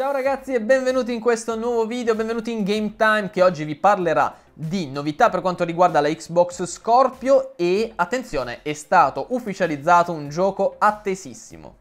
Ciao ragazzi e benvenuti in questo nuovo video, benvenuti in Game Time che oggi vi parlerà di novità per quanto riguarda la Xbox Scorpio e, attenzione, è stato ufficializzato un gioco attesissimo.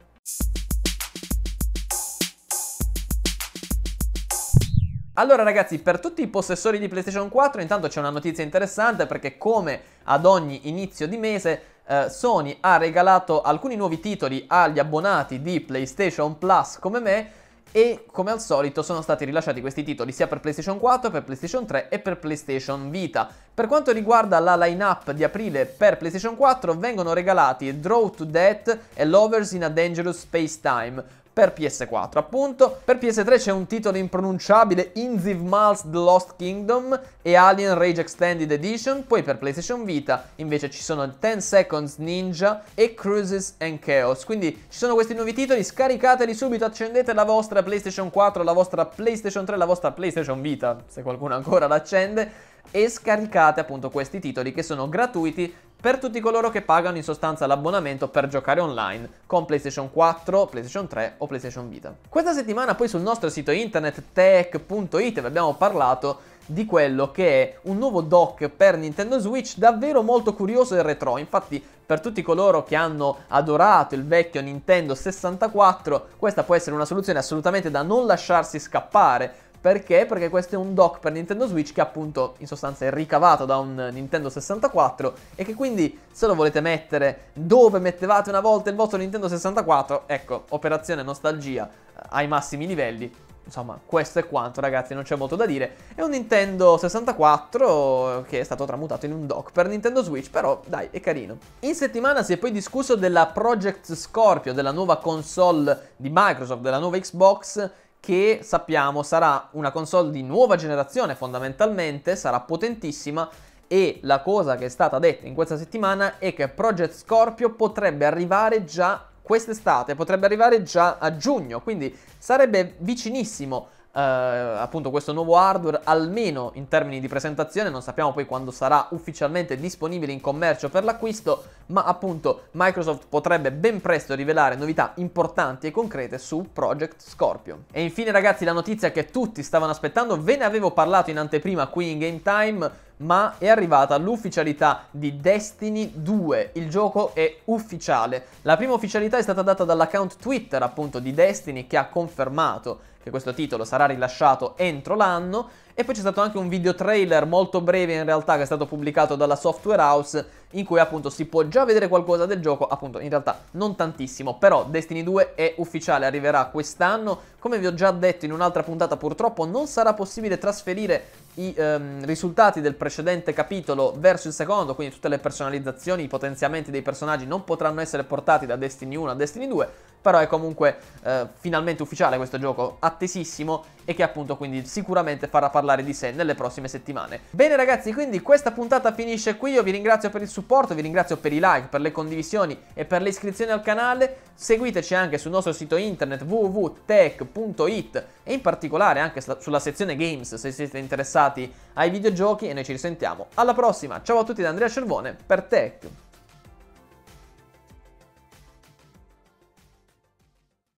Allora ragazzi, per tutti i possessori di PlayStation 4 intanto c'è una notizia interessante perché come ad ogni inizio di mese eh, Sony ha regalato alcuni nuovi titoli agli abbonati di PlayStation Plus come me e come al solito sono stati rilasciati questi titoli sia per PlayStation 4, per PlayStation 3 e per PlayStation Vita. Per quanto riguarda la lineup di aprile per PlayStation 4 vengono regalati Draw to Death e Lovers in a Dangerous Space Time per PS4 appunto. Per PS3 c'è un titolo impronunciabile Inziv Miles The Lost Kingdom e Alien Rage Extended Edition, poi per PlayStation Vita invece ci sono 10 Seconds Ninja e Cruises and Chaos, quindi ci sono questi nuovi titoli, scaricateli subito, accendete la vostra PlayStation 4, la vostra PlayStation 3, la vostra PlayStation Vita, se qualcuno ancora l'accende, e scaricate appunto questi titoli che sono gratuiti per tutti coloro che pagano in sostanza l'abbonamento per giocare online con PlayStation 4, PlayStation 3 o PlayStation Vita. Questa settimana poi sul nostro sito internet tech.it vi abbiamo parlato di quello che è un nuovo dock per Nintendo Switch davvero molto curioso e retro. Infatti, per tutti coloro che hanno adorato il vecchio Nintendo 64, questa può essere una soluzione assolutamente da non lasciarsi scappare perché? Perché questo è un dock per Nintendo Switch che appunto in sostanza è ricavato da un Nintendo 64 e che quindi se lo volete mettere dove mettevate una volta il vostro Nintendo 64, ecco, operazione nostalgia eh, ai massimi livelli. Insomma, questo è quanto ragazzi, non c'è molto da dire. È un Nintendo 64 che è stato tramutato in un dock per Nintendo Switch, però dai, è carino. In settimana si è poi discusso della Project Scorpio, della nuova console di Microsoft, della nuova Xbox che sappiamo sarà una console di nuova generazione fondamentalmente, sarà potentissima e la cosa che è stata detta in questa settimana è che Project Scorpio potrebbe arrivare già quest'estate, potrebbe arrivare già a giugno, quindi sarebbe vicinissimo eh, appunto questo nuovo hardware, almeno in termini di presentazione, non sappiamo poi quando sarà ufficialmente disponibile in commercio per l'acquisto, ma appunto Microsoft potrebbe ben presto rivelare novità importanti e concrete su Project Scorpio. E infine ragazzi la notizia che tutti stavano aspettando, ve ne avevo parlato in anteprima qui in Game Time, ma è arrivata l'ufficialità di Destiny 2. Il gioco è ufficiale. La prima ufficialità è stata data dall'account Twitter appunto di Destiny che ha confermato che questo titolo sarà rilasciato entro l'anno. E poi c'è stato anche un video trailer molto breve in realtà che è stato pubblicato dalla Software House in cui appunto si può già vedere qualcosa del gioco, appunto in realtà non tantissimo, però Destiny 2 è ufficiale, arriverà quest'anno. Come vi ho già detto in un'altra puntata purtroppo non sarà possibile trasferire i ehm, risultati del precedente capitolo verso il secondo, quindi tutte le personalizzazioni, i potenziamenti dei personaggi non potranno essere portati da Destiny 1 a Destiny 2, però è comunque eh, finalmente ufficiale questo gioco, attesissimo e che appunto quindi sicuramente farà parlare di sé nelle prossime settimane. Bene ragazzi, quindi questa puntata finisce qui, io vi ringrazio per il supporto, vi ringrazio per i like, per le condivisioni e per le iscrizioni al canale, seguiteci anche sul nostro sito internet www.tech.it e in particolare anche sulla sezione games se siete interessati ai videogiochi e noi ci risentiamo alla prossima, ciao a tutti da Andrea Cervone per Tech.